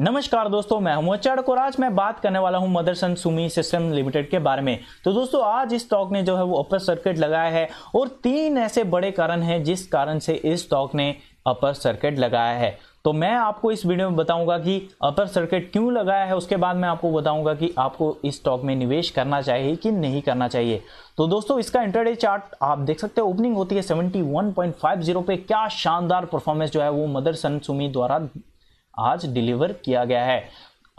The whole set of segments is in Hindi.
नमस्कार दोस्तों मैं हूं अचड़ और आज मैं बात करने वाला हूं मदरसन सुमी सिस्टम लिमिटेड के बारे में तो दोस्तों आज इस स्टॉक ने जो है वो अपर सर्किट लगाया है और तीन ऐसे बड़े कारण हैं जिस कारण से इस स्टॉक ने अपर सर्किट लगाया है तो मैं आपको इस वीडियो में बताऊंगा कि अपर सर्किट क्यों लगाया है उसके बाद मैं आपको बताऊंगा कि आपको इस स्टॉक में निवेश करना चाहिए कि नहीं करना चाहिए तो दोस्तों इसका इंटरडे चार्ट आप देख सकते हो ओपनिंग होती है 71.50 पे क्या शानदार परफॉर्मेंस जो है वो मदर सन सुमी द्वारा आज डिलीवर किया गया है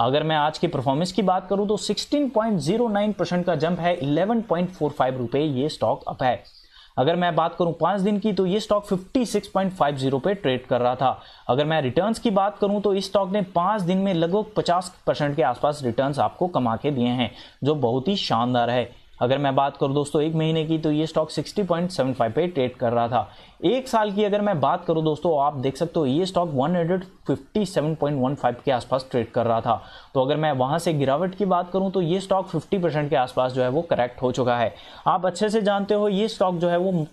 अगर मैं आज की परफॉर्मेंस की बात करूं तो 16.09 परसेंट का जंप है 11.45 रुपए ये स्टॉक अप है अगर मैं बात करूं पांच दिन की तो ये स्टॉक 56.50 पे ट्रेड कर रहा था अगर मैं रिटर्न्स की बात करूं तो इस स्टॉक ने पांच दिन में लगभग 50 परसेंट के आसपास रिटर्न्स आपको कमा के दिए हैं जो बहुत ही शानदार है अगर मैं बात करूं दोस्तों एक महीने की तो ये स्टॉक 60.75 पे ट्रेड कर रहा था एक साल की अगर मैं बात करूं दोस्तों आप देख सकते हो ये स्टॉक 157.15 के आसपास ट्रेड कर रहा था तो अगर मैं वहां से गिरावट की बात करूं तो ये स्टॉक 50% के आसपास जो है वो करेक्ट हो चुका है आप अच्छे से जानते हो ये स्टॉक जो है वो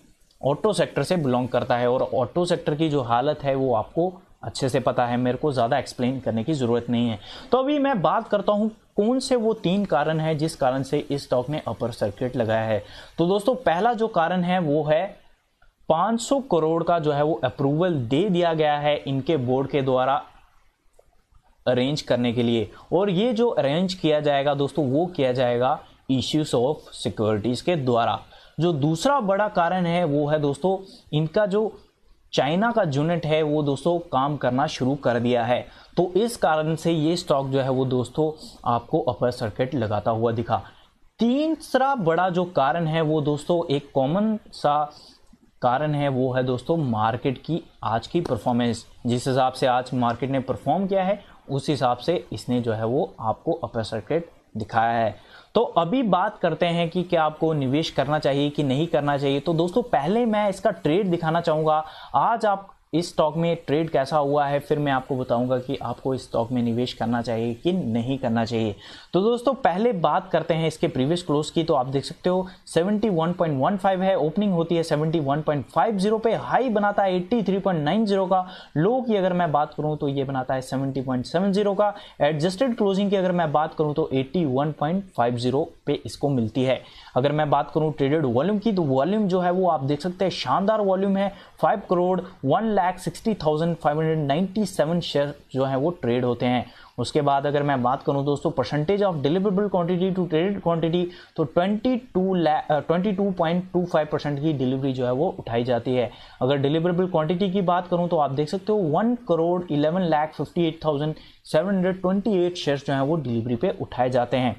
ऑटो सेक्टर से बिलोंग करता है और ऑटो सेक्टर की जो हालत है वो आपको अच्छे से पता है मेरे को ज़्यादा एक्सप्लेन करने की ज़रूरत नहीं है तो अभी मैं बात करता हूँ कौन से वो तीन कारण है जिस कारण से इस स्टॉक ने अपर सर्किट लगाया है तो दोस्तों पहला जो कारण है वो है 500 करोड़ का जो है वो अप्रूवल दे दिया गया है इनके बोर्ड के द्वारा अरेंज करने के लिए और ये जो अरेंज किया जाएगा दोस्तों वो किया जाएगा इश्यूज ऑफ सिक्योरिटीज़ के द्वारा जो दूसरा बड़ा कारण है वो है दोस्तों इनका जो चाइना का यूनिट है वो दोस्तों काम करना शुरू कर दिया है तो इस कारण से ये स्टॉक जो है वो दोस्तों आपको अपर सर्किट लगाता हुआ दिखा तीसरा बड़ा जो कारण है वो दोस्तों एक कॉमन सा कारण है वो है दोस्तों मार्केट की आज की परफॉर्मेंस जिस हिसाब से आज मार्केट ने परफॉर्म किया है उस हिसाब से इसने जो है वो आपको अपर सर्किट दिखाया है तो अभी बात करते हैं कि क्या आपको निवेश करना चाहिए कि नहीं करना चाहिए तो दोस्तों पहले मैं इसका ट्रेड दिखाना चाहूँगा आज आप इस स्टॉक में ट्रेड कैसा हुआ है फिर मैं आपको बताऊंगा कि आपको इस स्टॉक में निवेश करना चाहिए कि नहीं करना चाहिए तो दोस्तों पहले बात करते हैं इसके प्रीवियस क्लोज की तो आप देख सकते हो 71.15 है ओपनिंग होती है 71.50 पे हाई बनाता है 83.90 का लो की अगर मैं बात करूं तो ये बनाता है 70.70 का एडजस्टेड क्लोजिंग की अगर मैं बात करूँ तो एट्टी पे इसको मिलती है अगर मैं बात करूँ ट्रेडेड वॉल्यूम की तो वॉल्यूम जो है वो आप देख सकते हैं शानदार वॉल्यूम है five crore one lakh sixty thousand five hundred ninety seven share जो है वो ट्रेड होते हैं उसके बाद अगर मैं बात करूं दोस्तों percentage of deliverable quantity to traded quantity तो 22 लाख 22.25 परसेंट की डिलीवरी जो है वो उठाई जाती है अगर डिलीवरेबल क्वांटिटी की बात करूं तो आप देख सकते हो one crore eleven lakh fifty eight thousand seven hundred twenty eight share जो हैं वो डिलीवरी पे उठाए जाते हैं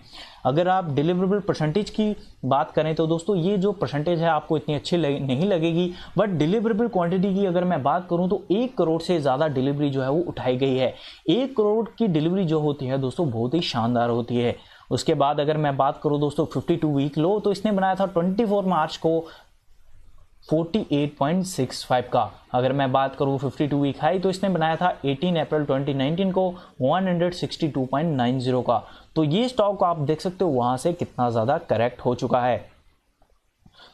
अगर आप डिलीवरेबल परसेंटेज की बात करें तो दोस्तों ये जो परसेंटेज है आपको इतनी अच्छी लग, नहीं लगेगी बट डिलीवरेबल क्वांटिटी की अगर मैं बात करूँ तो एक करोड़ से ज़्यादा डिलीवरी जो है वो उठाई गई है एक करोड़ की डिलीवरी जो होती है दोस्तों बहुत ही शानदार होती है उसके बाद अगर मैं बात करूँ दोस्तों 52 वीक लो तो इसने बनाया था 24 मार्च को 48.65 का अगर मैं बात करूँ 52 वीक हाई तो इसने बनाया था 18 अप्रैल 2019 को 162.90 का तो ये स्टॉक आप देख सकते हो वहाँ से कितना ज़्यादा करेक्ट हो चुका है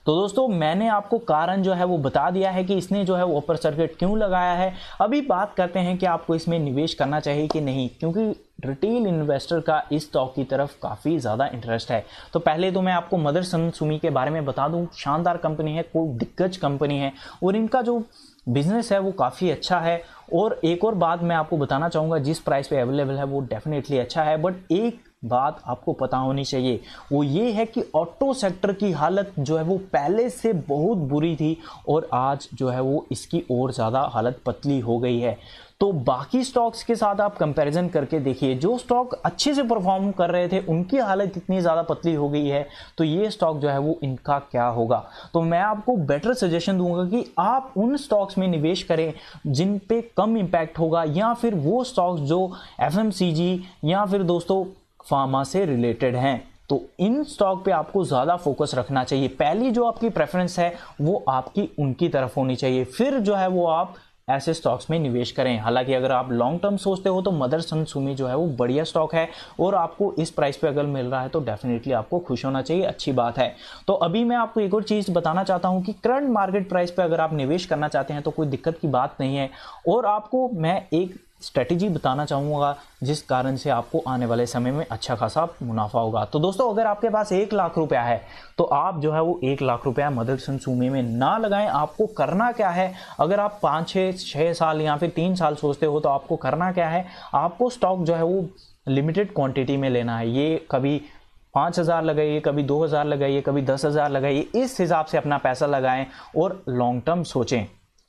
तो दोस्तों मैंने आपको कारण जो है वो बता दिया है कि इसने जो है वो ओपर सर्किट क्यों लगाया है अभी बात करते हैं कि आपको इसमें निवेश करना चाहिए कि नहीं क्योंकि रिटेल इन्वेस्टर का इस स्टॉक की तरफ काफ़ी ज़्यादा इंटरेस्ट है तो पहले तो मैं आपको मदर सन सुमी के बारे में बता दूं शानदार कंपनी है कोई दिग्गज कंपनी है और इनका जो बिजनेस है वो काफ़ी अच्छा है और एक और बात मैं आपको बताना चाहूँगा जिस प्राइस पे अवेलेबल है वो डेफिनेटली अच्छा है बट एक बात आपको पता होनी चाहिए वो ये है कि ऑटो सेक्टर की हालत जो है वो पहले से बहुत बुरी थी और आज जो है वो इसकी और ज़्यादा हालत पतली हो गई है तो बाकी स्टॉक्स के साथ आप कंपैरिजन करके देखिए जो स्टॉक अच्छे से परफॉर्म कर रहे थे उनकी हालत इतनी ज़्यादा पतली हो गई है तो ये स्टॉक जो है वो इनका क्या होगा तो मैं आपको बेटर सजेशन दूंगा कि आप उन स्टॉक्स में निवेश करें जिन पे कम इम्पैक्ट होगा या फिर वो स्टॉक्स जो एफ या फिर दोस्तों फार्मा से रिलेटेड हैं तो इन स्टॉक पे आपको ज़्यादा फोकस रखना चाहिए पहली जो आपकी प्रेफरेंस है वो आपकी उनकी तरफ होनी चाहिए फिर जो है वो आप ऐसे स्टॉक्स में निवेश करें हालांकि अगर आप लॉन्ग टर्म सोचते हो तो मदर सन सुमी जो है वो बढ़िया स्टॉक है और आपको इस प्राइस पे अगर मिल रहा है तो डेफिनेटली आपको खुश होना चाहिए अच्छी बात है तो अभी मैं आपको एक और चीज़ बताना चाहता हूँ कि करंट मार्केट प्राइस पर अगर आप निवेश करना चाहते हैं तो कोई दिक्कत की बात नहीं है और आपको मैं एक स्ट्रैटेजी बताना चाहूँगा जिस कारण से आपको आने वाले समय में अच्छा खासा मुनाफा होगा तो दोस्तों अगर आपके पास एक लाख रुपया है तो आप जो है वो एक लाख रुपया सन सूमे में ना लगाएं आपको करना क्या है अगर आप पाँच छः छः साल या फिर तीन साल सोचते हो तो आपको करना क्या है आपको स्टॉक जो है वो लिमिटेड क्वान्टिटी में लेना है ये कभी पाँच हज़ार लगाइए कभी दो हज़ार लगाइए कभी दस हज़ार लगाइए इस हिसाब से अपना पैसा लगाएं और लॉन्ग टर्म सोचें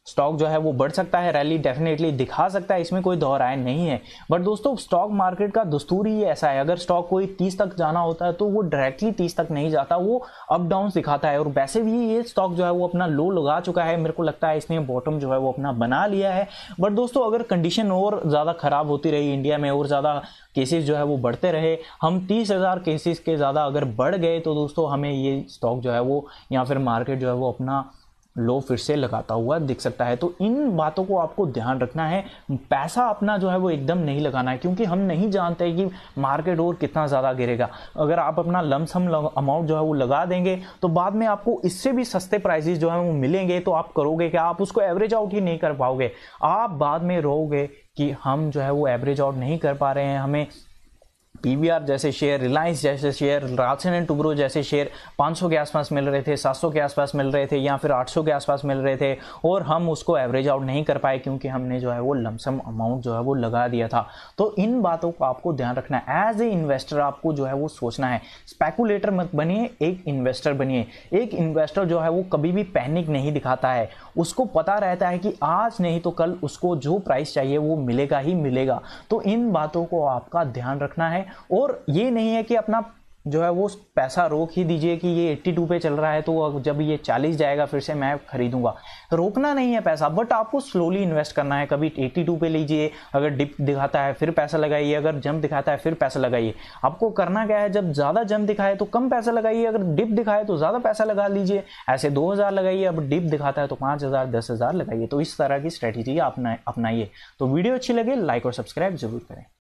स्टॉक जो है वो बढ़ सकता है रैली डेफिनेटली दिखा सकता है इसमें कोई दोहराए नहीं है बट दोस्तों स्टॉक मार्केट का दस्तूर ही ऐसा है अगर स्टॉक कोई तीस तक जाना होता है तो वो डायरेक्टली तीस तक नहीं जाता वो अप डाउन दिखाता है और वैसे भी ये स्टॉक जो है वो अपना लो लगा चुका है मेरे को लगता है इसने बॉटम जो है वो अपना बना लिया है बट दोस्तों अगर कंडीशन और ज़्यादा खराब होती रही इंडिया में और ज़्यादा केसेस जो है वो बढ़ते रहे हम तीस हज़ार केसेस के ज़्यादा अगर बढ़ गए तो दोस्तों हमें ये स्टॉक जो है वो या फिर मार्केट जो है वो अपना लो फिर से लगाता हुआ दिख सकता है तो इन बातों को आपको ध्यान रखना है पैसा अपना जो है वो एकदम नहीं लगाना है क्योंकि हम नहीं जानते कि मार्केट और कितना ज़्यादा गिरेगा अगर आप अपना लमसम अमाउंट जो है वो लगा देंगे तो बाद में आपको इससे भी सस्ते प्राइजेस जो है वो मिलेंगे तो आप करोगे क्या आप उसको एवरेज आउट ही नहीं कर पाओगे आप बाद में रहोगे कि हम जो है वो एवरेज आउट नहीं कर पा रहे हैं हमें पीवीआर जैसे शेयर रिलायंस जैसे शेयर रालसन एंड टुब्रो जैसे शेयर 500 के आसपास मिल रहे थे 700 के आसपास मिल रहे थे या फिर 800 के आसपास मिल रहे थे और हम उसको एवरेज आउट नहीं कर पाए क्योंकि हमने जो है वो लमसम अमाउंट जो है वो लगा दिया था तो इन बातों को आपको ध्यान रखना है एज ए इन्वेस्टर आपको जो है वो सोचना है स्पेकुलेटर मत बनिए एक इन्वेस्टर बनिए एक इन्वेस्टर जो है वो कभी भी पैनिक नहीं दिखाता है उसको पता रहता है कि आज नहीं तो कल उसको जो प्राइस चाहिए वो मिलेगा ही मिलेगा तो इन बातों को आपका ध्यान रखना है और ये नहीं है कि अपना जो है वो पैसा रोक ही दीजिए कि ये 82 पे चल रहा है तो जब ये 40 जाएगा फिर से मैं खरीदूंगा रोकना नहीं है पैसा बट आपको स्लोली इन्वेस्ट करना है कभी 82 पे लीजिए अगर डिप दिखाता है फिर पैसा लगाइए अगर जंप दिखाता है फिर पैसा लगाइए आपको करना क्या है जब ज़्यादा जंप दिखाए तो कम पैसा लगाइए अगर डिप दिखाए तो ज़्यादा पैसा लगा लीजिए ऐसे दो लगाइए अब डिप दिखाता है तो पाँच हज़ार लगाइए तो इस तरह की स्ट्रैटेजी अपना अपनाइए तो वीडियो अच्छी लगे लाइक और सब्सक्राइब जरूर करें